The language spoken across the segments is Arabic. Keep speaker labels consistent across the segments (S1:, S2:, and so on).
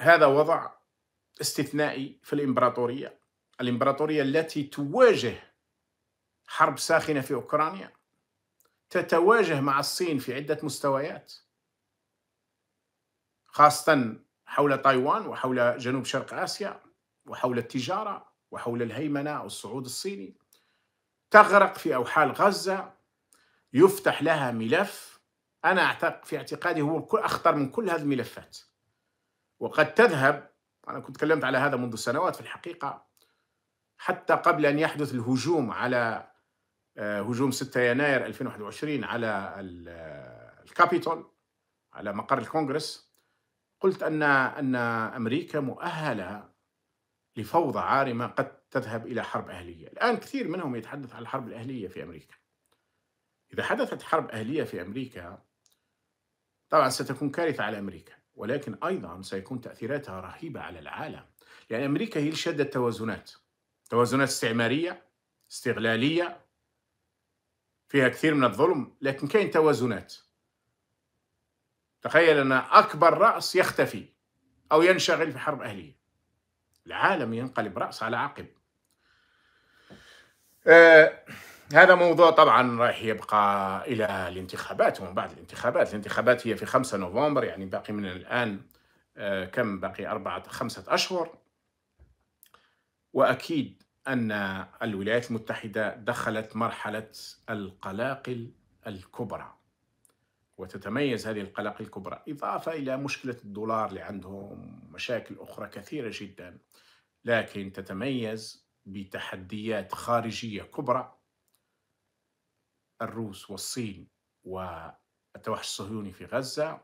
S1: هذا وضع استثنائي في الإمبراطورية الإمبراطورية التي تواجه حرب ساخنة في أوكرانيا تتواجه مع الصين في عدة مستويات خاصة حول تايوان وحول جنوب شرق آسيا وحول التجارة وحول الهيمنة أو الصعود الصيني تغرق في أوحال غزة يفتح لها ملف أنا في اعتقادي هو أخطر من كل هذه الملفات وقد تذهب أنا كنت تكلمت على هذا منذ سنوات في الحقيقة حتى قبل أن يحدث الهجوم على آه، هجوم 6 يناير 2021 على آه، الكابيتول على مقر الكونغرس قلت أن أن أمريكا مؤهلة لفوضى عارمة قد تذهب إلى حرب أهلية الآن كثير منهم يتحدث عن الحرب الأهلية في أمريكا إذا حدثت حرب أهلية في أمريكا طبعا ستكون كارثة على أمريكا ولكن أيضا سيكون تأثيراتها رهيبة على العالم لأن أمريكا هي اللي شدت توازنات توازنات استعمارية استغلالية فيها كثير من الظلم لكن كاين توازنات تخيل أن أكبر رأس يختفي أو ينشغل في حرب أهلية العالم ينقلب رأس على عقب آه، هذا موضوع طبعا راح يبقى الى الانتخابات ومن بعد الانتخابات، الانتخابات هي في 5 نوفمبر يعني باقي من الان آه، كم باقي أربعة خمسة أشهر وأكيد أن الولايات المتحدة دخلت مرحلة القلاقل الكبرى وتتميز هذه القلاقل الكبرى إضافة إلى مشكلة الدولار اللي عندهم مشاكل أخرى كثيرة جدا لكن تتميز بتحديات خارجية كبرى الروس والصين والتوحش الصهيوني في غزة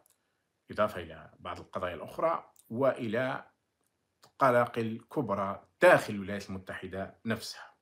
S1: إضافة إلى بعض القضايا الأخرى وإلى قلاقل كبرى داخل الولايات المتحدة نفسها